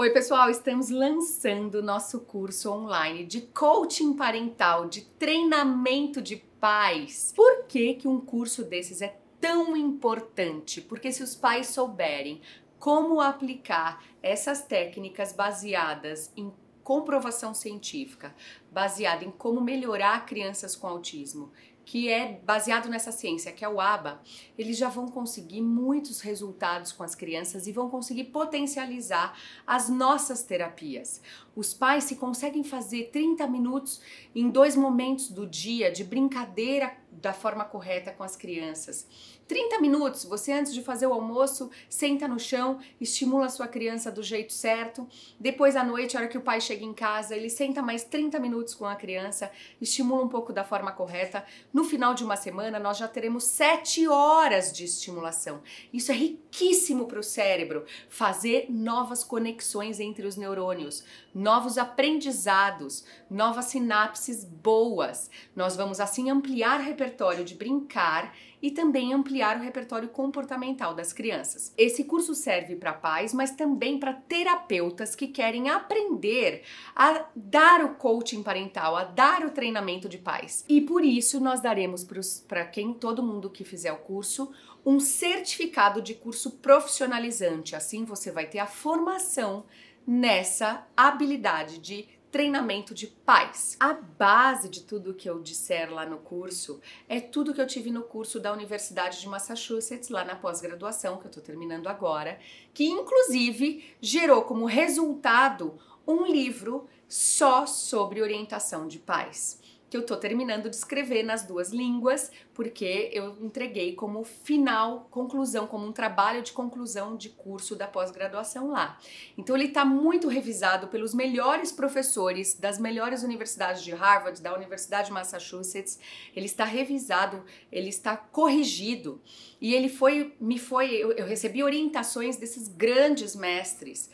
Oi, pessoal, estamos lançando nosso curso online de coaching parental, de treinamento de pais. Por que, que um curso desses é tão importante? Porque se os pais souberem como aplicar essas técnicas baseadas em comprovação científica, baseada em como melhorar crianças com autismo que é baseado nessa ciência, que é o ABA, eles já vão conseguir muitos resultados com as crianças e vão conseguir potencializar as nossas terapias. Os pais se conseguem fazer 30 minutos em dois momentos do dia de brincadeira da forma correta com as crianças. 30 minutos, você antes de fazer o almoço, senta no chão, estimula a sua criança do jeito certo. Depois à noite, a hora que o pai chega em casa, ele senta mais 30 minutos com a criança, estimula um pouco da forma correta. No final de uma semana, nós já teremos 7 horas de estimulação. Isso é riquíssimo para o cérebro, fazer novas conexões entre os neurônios, novos aprendizados, novas sinapses boas. Nós vamos assim ampliar a repertório de brincar e também ampliar o repertório comportamental das crianças. Esse curso serve para pais, mas também para terapeutas que querem aprender a dar o coaching parental, a dar o treinamento de pais. E por isso nós daremos para quem todo mundo que fizer o curso um certificado de curso profissionalizante. Assim você vai ter a formação nessa habilidade de treinamento de pais. A base de tudo que eu disser lá no curso é tudo que eu tive no curso da Universidade de Massachusetts, lá na pós-graduação, que eu estou terminando agora, que inclusive gerou como resultado um livro só sobre orientação de pais que eu tô terminando de escrever nas duas línguas, porque eu entreguei como final, conclusão, como um trabalho de conclusão de curso da pós-graduação lá. Então ele está muito revisado pelos melhores professores das melhores universidades de Harvard, da Universidade de Massachusetts. Ele está revisado, ele está corrigido e ele foi me foi eu, eu recebi orientações desses grandes mestres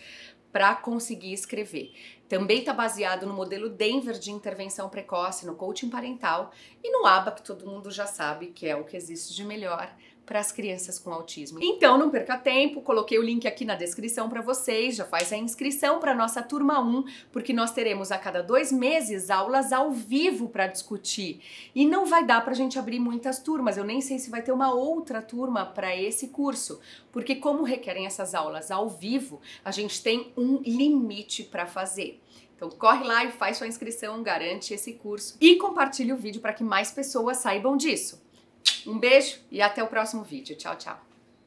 para conseguir escrever. Também está baseado no modelo Denver de intervenção precoce no coaching parental e no ABA, que todo mundo já sabe que é o que existe de melhor para as crianças com autismo. Então, não perca tempo, coloquei o link aqui na descrição para vocês, já faz a inscrição para nossa turma 1, porque nós teremos a cada dois meses aulas ao vivo para discutir. E não vai dar para a gente abrir muitas turmas, eu nem sei se vai ter uma outra turma para esse curso, porque como requerem essas aulas ao vivo, a gente tem um limite para fazer. Então corre lá e faz sua inscrição, garante esse curso e compartilhe o vídeo para que mais pessoas saibam disso. Um beijo e até o próximo vídeo. Tchau, tchau.